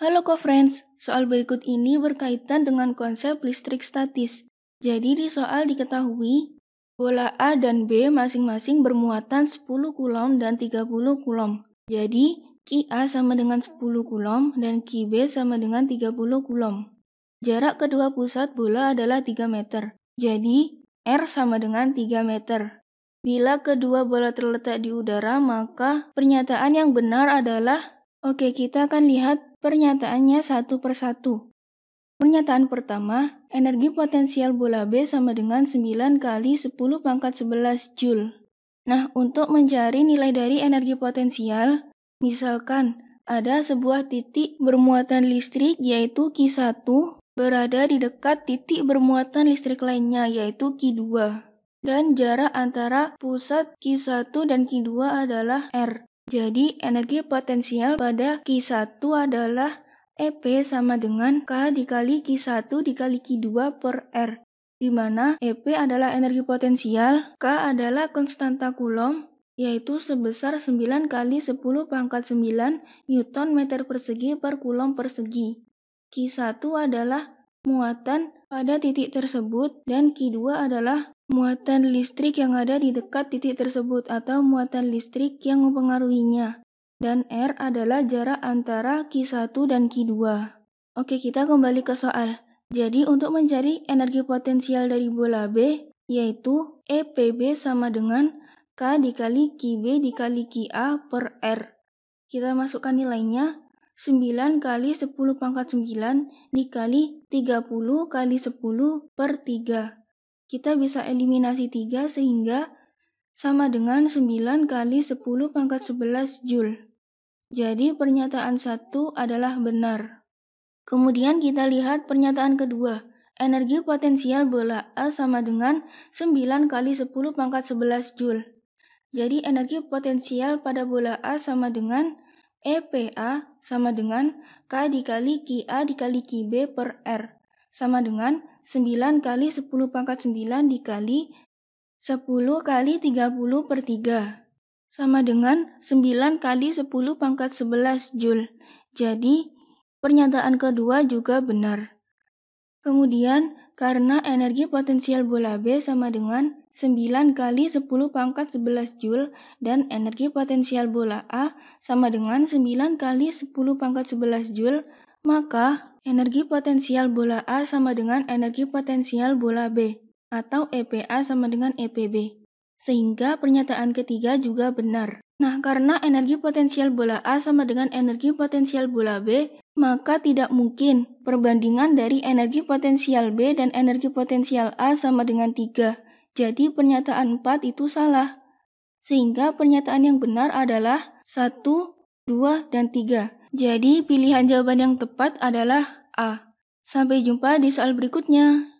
Halo co-friends, soal berikut ini berkaitan dengan konsep listrik statis. Jadi di soal diketahui, bola A dan B masing-masing bermuatan 10 kulom dan 30 kulom. Jadi, Ki A sama dengan 10 kulom dan Ki B sama dengan 30 kulom. Jarak kedua pusat bola adalah 3 meter. Jadi, R sama dengan 3 meter. Bila kedua bola terletak di udara, maka pernyataan yang benar adalah Oke, kita akan lihat Pernyataannya satu persatu. Pernyataan pertama, energi potensial bola B sama dengan 9 kali 10 pangkat 11 Joule. Nah, untuk mencari nilai dari energi potensial, misalkan ada sebuah titik bermuatan listrik yaitu Q1 berada di dekat titik bermuatan listrik lainnya yaitu Q2. Dan jarak antara pusat Q1 dan Q2 adalah R. Jadi energi potensial pada Q1 adalah EP sama dengan K dikali Q1 dikali Q2 per R, di mana EP adalah energi potensial, K adalah konstanta Coulomb, yaitu sebesar 9 kali 10 pangkat 9 Newton meter persegi per kulom persegi. Q1 adalah muatan pada titik tersebut dan Q2 adalah muatan listrik yang ada di dekat titik tersebut atau muatan listrik yang mempengaruhinya. Dan R adalah jarak antara Q1 dan Q2. Oke, kita kembali ke soal. Jadi untuk mencari energi potensial dari bola B, yaitu EPB sama dengan K dikali QB dikali QA per R. Kita masukkan nilainya, 9 kali 10 pangkat 9 dikali 30 kali 10 per 3. Kita bisa eliminasi 3 sehingga sama dengan 9 kali 10 pangkat 11 Joule. Jadi pernyataan 1 adalah benar. Kemudian kita lihat pernyataan kedua. Energi potensial bola A sama dengan 9 kali 10 pangkat 11 Joule. Jadi energi potensial pada bola A sama dengan EPA sama dengan K dikali QA dikali QB per R sama dengan 9 kali 10 pangkat 9 dikali 10 kali 30 per 3 sama dengan 9 kali 10 pangkat 11 Joule. Jadi, pernyataan kedua juga benar. Kemudian, karena energi potensial bola B sama dengan 9 kali 10 pangkat 11 Joule dan energi potensial bola A sama dengan 9 kali 10 pangkat 11 Joule, maka energi potensial bola A sama dengan energi potensial bola B atau EPA sama dengan EPB. Sehingga pernyataan ketiga juga benar. Nah, karena energi potensial bola A sama dengan energi potensial bola B, maka tidak mungkin perbandingan dari energi potensial B dan energi potensial A sama dengan 3 jadi pernyataan 4 itu salah. Sehingga pernyataan yang benar adalah 1, 2, dan 3. Jadi pilihan jawaban yang tepat adalah A. Sampai jumpa di soal berikutnya.